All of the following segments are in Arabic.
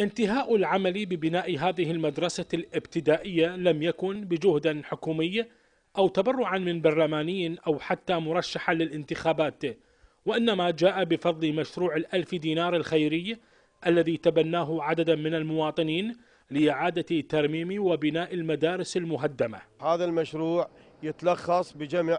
انتهاء العمل ببناء هذه المدرسة الابتدائية لم يكن بجهد حكومي أو تبرعا من برلماني أو حتى مرشحا للانتخابات وإنما جاء بفضل مشروع الألف دينار الخيري الذي تبناه عددا من المواطنين لإعادة ترميم وبناء المدارس المهدمة هذا المشروع يتلخص بجمع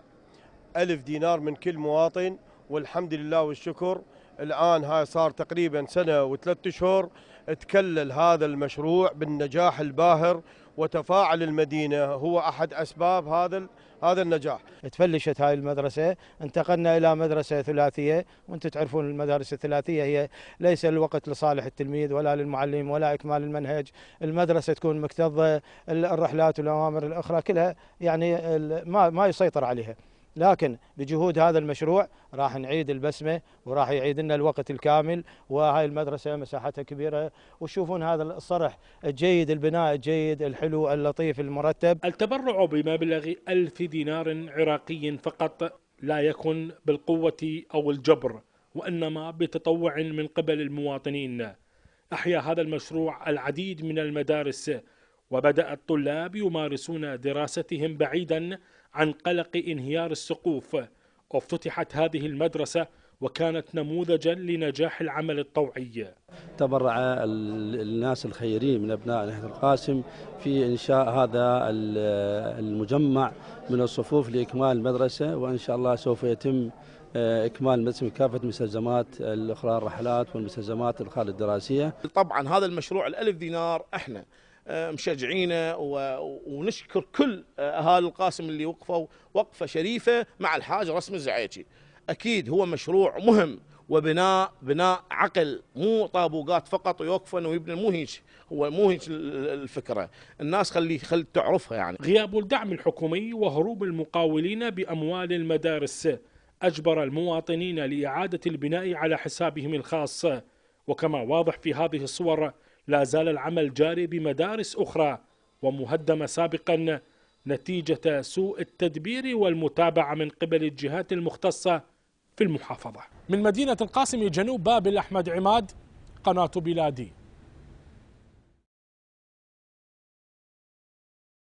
ألف دينار من كل مواطن والحمد لله والشكر الآن هاي صار تقريبا سنة وثلاثة شهور تكلل هذا المشروع بالنجاح الباهر وتفاعل المدينة هو أحد أسباب هذا هذا النجاح تفلشت هاي المدرسة انتقلنا إلى مدرسة ثلاثية وانتم تعرفون المدارس الثلاثية هي ليس الوقت لصالح التلميذ ولا للمعلم ولا إكمال المنهج المدرسة تكون مكتظة الرحلات والأوامر الأخرى كلها يعني ما, ما يسيطر عليها لكن بجهود هذا المشروع راح نعيد البسمه وراح يعيد لنا الوقت الكامل وهاي المدرسه مساحتها كبيره وتشوفون هذا الصرح الجيد البناء الجيد الحلو اللطيف المرتب التبرع بمبلغ ألف دينار عراقي فقط لا يكن بالقوه او الجبر وانما بتطوع من قبل المواطنين احيا هذا المشروع العديد من المدارس وبدا الطلاب يمارسون دراستهم بعيدا عن قلق انهيار السقوف افتتحت هذه المدرسة وكانت نموذجا لنجاح العمل الطوعي تبرع الناس الخيرين من أبناء نهر القاسم في إنشاء هذا المجمع من الصفوف لإكمال المدرسة وإن شاء الله سوف يتم آه، إكمال مثل كافة المستلزمات الأخرى الرحلات والمستلزمات الخارج الدراسية طبعا هذا المشروع الألف دينار احنا آه، مشجعينا ونشكر كل آه، اهالي القاسم اللي وقفوا وقفه شريفه مع الحاج رسم الزعيجي اكيد هو مشروع مهم وبناء بناء عقل مو طابوقات فقط ويوقفن ويبنى مو هيك هو مو هيك الفكره الناس خلي خلي تعرفها يعني غياب الدعم الحكومي وهروب المقاولين باموال المدارس اجبر المواطنين لاعاده البناء على حسابهم الخاص وكما واضح في هذه الصور لا زال العمل جاري بمدارس أخرى ومهدمة سابقا نتيجة سوء التدبير والمتابعة من قبل الجهات المختصة في المحافظة من مدينة القاسم جنوب باب الأحمد عماد قناة بلادي